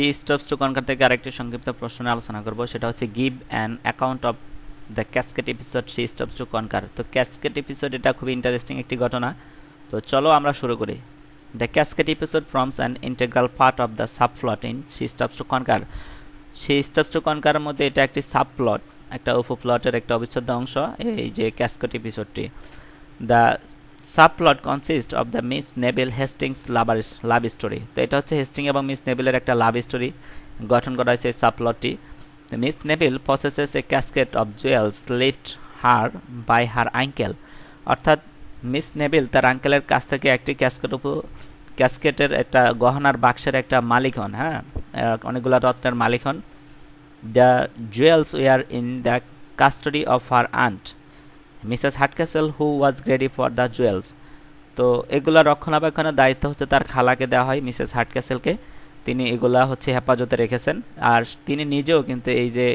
T stoops to কনকার থেকে আরেকটি সংক্ষিপ্ত প্রশ্নে আলোচনা করব সেটা হচ্ছে give an account of the casket episode টি স্টপস টু কনকার তো ক্যাসকেট এপিসোড এটা খুবই ইন্টারেস্টিং একটি ঘটনা তো চলো আমরা শুরু করি the casket episode forms an integral part of the subplot in she stoops to conquer সেই স্টপস টু কনকার মধ্যে এটা একটি সাবপ্লট একটা উপ প্লটের একটা অবিচ্ছেদ্য অংশ এই যে ক্যাসকেট এপিসোডটি the subplot consist of the miss Neville Hastings lover love story তো এটা হচ্ছে হেস্টিং এবং মিস নেবেলের একটা লাভ স্টোরি গঠন করা হয়েছে সাবপ্লটটি miss Neville possesses a casket of jewels left her by her uncle অর্থাৎ মিস নেবেল তার আঙ্কেলের কাছ থেকে একটি ক্যাসকেট ক্যাসকেটের একটা গহনার বাক্সের একটা মালিক হন হ্যাঁ অনেকগুলো রত্নের মালিক হন the jewels are in the custody of her aunt Mrs Hardcastle who was greedy for the jewels তো এগুলো রক্ষণাবেক্ষণের দায়িত্ব হচ্ছে তার খালাকে দেওয়া হয় মিসেস হাটকেসেলকে তিনি এগুলা হচ্ছে হেফাজতে রেখেছেন আর তিনি নিজেও কিন্তু এই যে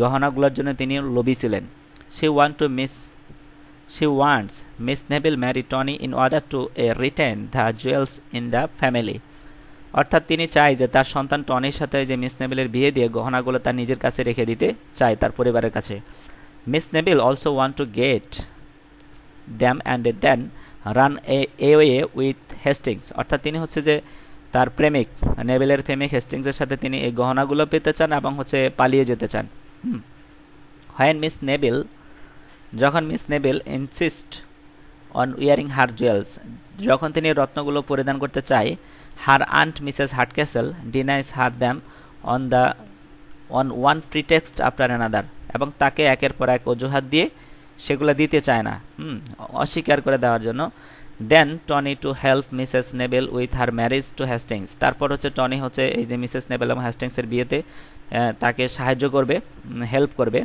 গহনাগুলোর জন্য তিনি লবি ছিলেন she want to miss she wants miss Neville marry Tony in order to uh retain the jewels in the family অর্থাৎ তিনি চায় যে তার সন্তান টনির সাথে যে মিস নেবেলের বিয়ে দিয়ে গহনাগুলো তার নিজের কাছে রেখে দিতে চায় তার পরিবারের কাছে Miss Neville also want to get them and then run away with Hastings অর্থাৎ তিনি হচ্ছে যে তার প্রেমিক নেভেলের প্রেমিক হেস্টিংসের সাথে তিনি এই গহনাগুলো পেতে চান এবং হচ্ছে পালিয়ে যেতে চান হোয়েন মিস নেবিল যখন miss Neville insist on wearing her jewels যখন তিনি রত্নগুলো পরিধান করতে চায় her aunt Mrs Hardcastle denies her them on the on one pretext after another এবং তাকে একের পর এক অজুহাত দিয়ে সেগুলো দিতে চায় না হুম অস্বীকার করে দেওয়ার জন্য then Tony to help Mrs Neville with her marriage to Hastings তারপর হচ্ছে টনি হচ্ছে এই যে মিসেস নেবেল এবং হ্যাস্টিংসের বিয়েতে তাকে সাহায্য করবে হেল্প করবে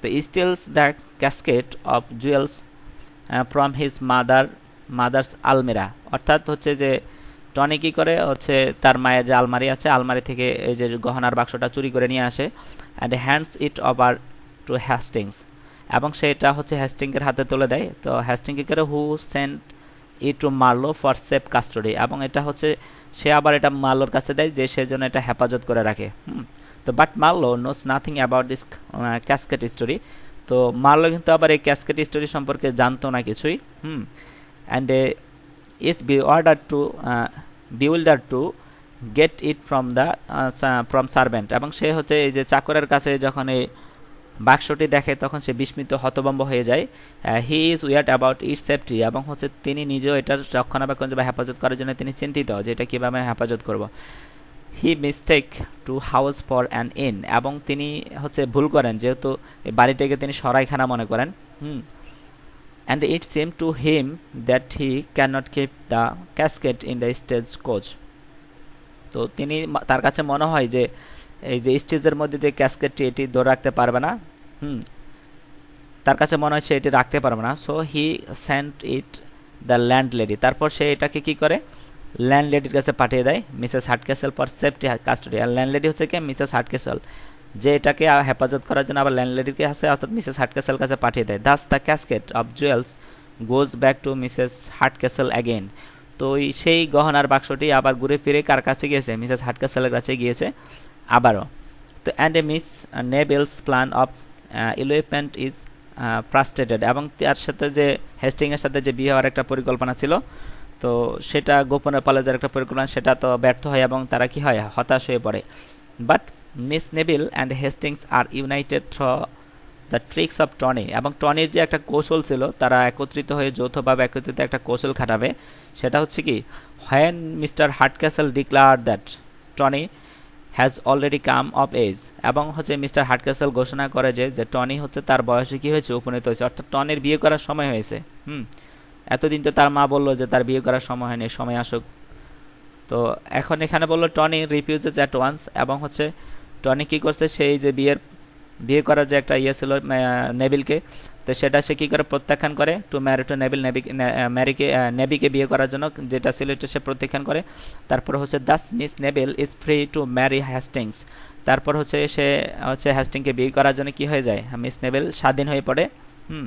তো steals the casket of jewels from his mother mother's আলমেরা অর্থাৎ হচ্ছে যে টনি কী করে হচ্ছে তার মায়ের যে আলমারি আছে আলমারি থেকে এই যে গহনার বাক্সটা চুরি করে নিয়ে আসে and hands it over to Hastings এবং সেটা হচ্ছে হ্যাস্টিংয়ের হাতে তুলে দেয় তো হ্যাস্টিংকে করে who sent it to Marlow for safe custody এবং এটা হচ্ছে সে আবার এটা মার্লোর কাছে দেয় যে সেজন্য এটা হেফাজত করে রাখে তো but Marlow knows nothing about this casket story তো মার্লো কিন্তু আবার এই ক্যাসকেট স্টোরি সম্পর্কে জানতো না কিছুই hmm and is be order to bewilder to get it from the from servant এবং সে হচ্ছে এই যে চাকরের কাছে যখন এই বাক্সটি দেখে তখন সে বিস্মিত হতবম্ব হয়ে যায় he is weird about it safety এবং হচ্ছে তিনি নিজেও এটার রক্ষণাবেক্ষণ বা হেফাজত করার জন্য তিনি চিন্তিত যে এটা কীভাবে আমি হেফাজত করবো he mistake to house for an inn এবং তিনি হচ্ছে ভুল করেন যেহেতু বাড়িটাকে তিনি সরাইখানা মনে করেন hmm and it seem to him that he can not keep the casket in the stage coach তো তিনি তার কাছে মনে হয় যে এই যে স্টেজের মধ্যে দিয়ে ক্যাসকেটটি এটি ধরে রাখতে পারবে না হুম তার কাছে মনে হয় সে এটি রাখতে পারবে না so he sent it the landlady তারপর সে এটাকে কি করে ল্যান্ড লেডির কাছে পাঠিয়ে দেয় Mrs Hardcastle for safety custody আর ল্যান্ড লেডি হচ্ছে কি মিসেস হাটকেসেল যে এটাকে হেফাজত করার জন্য আবার ল্যান্ড লেডির কাছে অর্থাৎ মিসেস হাটকেসেল কাছে পাঠিয়ে দেয় thus the casket of jewels goes back to Mrs Hardcastle again তো সেই গহনার বাক্সটি আবার ঘুরে ফিরে কার কাছে গিয়েছে মিসেস হাটকেসেলের কাছে গিয়েছে আবারও তো and a Miss Neville's plan of elopement is frustrated এবং তার সাথে যে হেস্টিংয়ের সাথে যে বিয়ে হওয়ার একটা পরিকল্পনা ছিল তো সেটা গোপনে পালেজের একটা পরিকল্পনা সেটা তো ব্যর্থ হয় এবং তারা কি হয় হতাশ হয়ে পড়ে but Miss Neville and Hastings are united through the tricks of Tony এবং টনির যে একটা কৌশল ছিল তারা একত্রিত হয়ে যৌথভাবে একত্রিত একটা কৌশল খাটাবে সেটা হচ্ছে কি when Mr Hardcastle declare that Tony has already come of age এবং হচ্ছে মিস্টার হাটকাসেল ঘোষণা করে যে যে টনি হচ্ছে তার বয়সে কি হয়েছে উপনীত হয়েছে অর্থাৎ টনির বিয়ে করার সময় হয়েছে হুম এতদিন তো তার মা বললো যে তার বিয়ে করার সময় হয়নি সময় আসুক তো এখন এখানে বললো টনি রিফিউজেস অ্যাট ওয়ান্স এবং হচ্ছে টনি কি করছে সেই যে বিয়ের বিয়ে করার যে একটা ইয়ে ছিল নেবিলকে তো সেটা সে কী করে প্রত্যাখ্যান করে টু ম্যারি টু নেবিল নেবি ম্যারিকে নেবিকে বিয়ে করার জন্য যেটা ছিল সে প্রত্যাখ্যান করে তারপর হচ্ছে thus Miss Neville is free to marry Hastings তারপর হচ্ছে সে হচ্ছে হ্যাস্টিংকে বিয়ে করার জন্য কি হয়ে যায় মিস নেবেল স্বাধীন হয়ে পড়ে hmm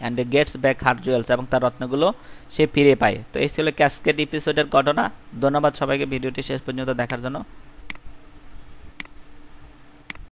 and gets back her jewels এবং তার রত্নগুলো সে ফিরে পায় তো এই ছিল ক্যাসকেট এপিসোডের ঘটনা ধন্যবাদ সবাইকে ভিডিওটি শেষ পর্যন্ত দেখার জন্য